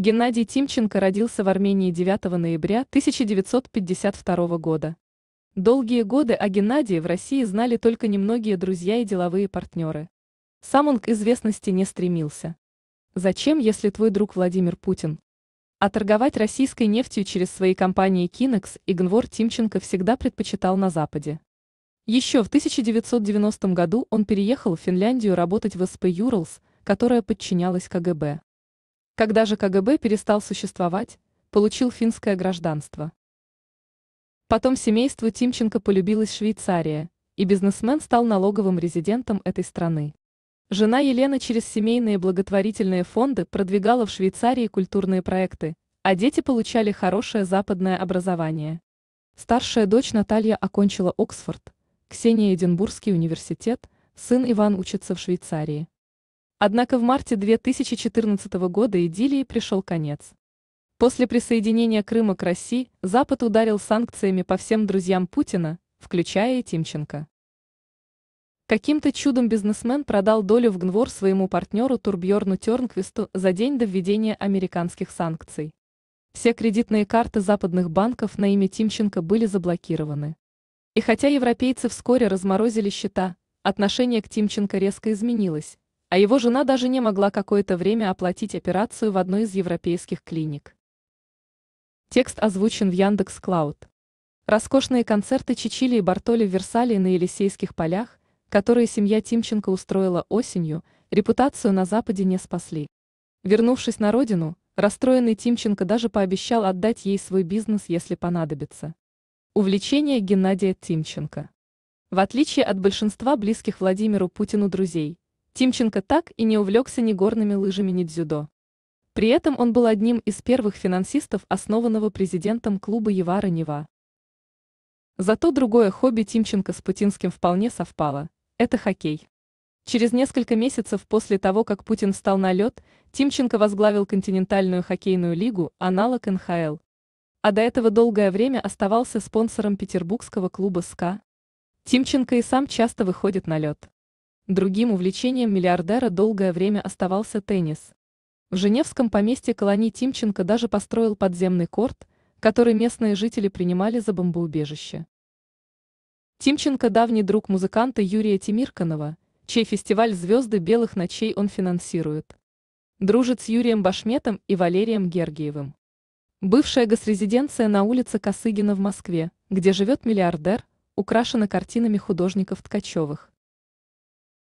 Геннадий Тимченко родился в Армении 9 ноября 1952 года. Долгие годы о Геннадии в России знали только немногие друзья и деловые партнеры. Сам он к известности не стремился. Зачем, если твой друг Владимир Путин? А торговать российской нефтью через свои компании Kinex и Гнвор Тимченко всегда предпочитал на Западе. Еще в 1990 году он переехал в Финляндию работать в СП «Юрлс», которая подчинялась КГБ. Когда же КГБ перестал существовать, получил финское гражданство. Потом семейству Тимченко полюбилась Швейцария, и бизнесмен стал налоговым резидентом этой страны. Жена Елена через семейные благотворительные фонды продвигала в Швейцарии культурные проекты, а дети получали хорошее западное образование. Старшая дочь Наталья окончила Оксфорд, Ксения Эдинбургский университет, сын Иван учится в Швейцарии. Однако в марте 2014 года идиллии пришел конец. После присоединения Крыма к России Запад ударил санкциями по всем друзьям Путина, включая и Тимченко. Каким-то чудом бизнесмен продал долю в Гнвор своему партнеру Турбьорну Тернквисту за день до введения американских санкций. Все кредитные карты западных банков на имя Тимченко были заблокированы. И хотя европейцы вскоре разморозили счета, отношение к Тимченко резко изменилось, а его жена даже не могла какое-то время оплатить операцию в одной из европейских клиник. Текст озвучен в Яндекс Клауд. Роскошные концерты Чичили и Бартоли в Версале на Елисейских полях, которые семья Тимченко устроила осенью, репутацию на Западе не спасли. Вернувшись на родину, расстроенный Тимченко даже пообещал отдать ей свой бизнес, если понадобится. Увлечение Геннадия Тимченко. В отличие от большинства близких Владимиру Путину друзей, Тимченко так и не увлекся ни горными лыжами, ни дзюдо. При этом он был одним из первых финансистов, основанного президентом клуба Евара Нева. Зато другое хобби Тимченко с Путинским вполне совпало – это хоккей. Через несколько месяцев после того, как Путин встал на лед, Тимченко возглавил континентальную хоккейную лигу, аналог НХЛ. А до этого долгое время оставался спонсором петербургского клуба СКА. Тимченко и сам часто выходит на лед. Другим увлечением миллиардера долгое время оставался теннис. В женевском поместье колонии Тимченко даже построил подземный корт, который местные жители принимали за бомбоубежище. Тимченко – давний друг музыканта Юрия Тимирканова, чей фестиваль «Звезды белых ночей» он финансирует. Дружит с Юрием Башметом и Валерием Гергиевым. Бывшая госрезиденция на улице Косыгина в Москве, где живет миллиардер, украшена картинами художников Ткачевых.